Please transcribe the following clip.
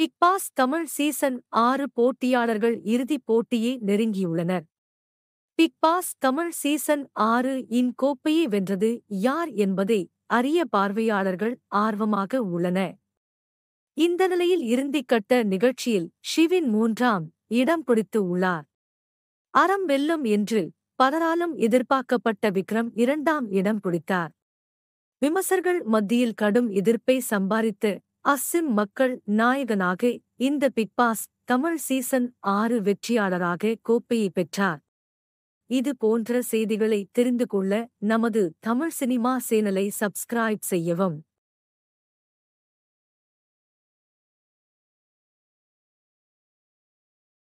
big Boss Tamil season ஆறு போட்டியாளர்கள் இறுதிப் போட்டியை நெருங்கியுள்ளனர் பிக் பாஸ் தமிழ் சீசன் ஆறு இன் கோப்பையை வென்றது யார் என்பதை அரிய பார்வையாளர்கள் ஆர்வமாக உள்ளன இந்த நிலையில் கட்ட நிகழ்ச்சியில் ஷிவின் மூன்றாம் இடம் பிடித்து உள்ளார் அறம் வெல்லும் என்று பலராலும் எதிர்பார்க்கப்பட்ட விக்ரம் இரண்டாம் இடம் பிடித்தார் விமர்சர்கள் மத்தியில் கடும் எதிர்ப்பை சம்பாதித்து அஸ்ஸிம் மக்கள் நாயகனாக இந்த பிக்பாஸ் தமிழ் சீசன் ஆறு வெற்றியாளராக கோப்பையை பெற்றார் இது போன்ற செய்திகளை தெரிந்து கொள்ள நமது தமிழ் சினிமா சேனலை சப்ஸ்கிரைப் செய்யவும்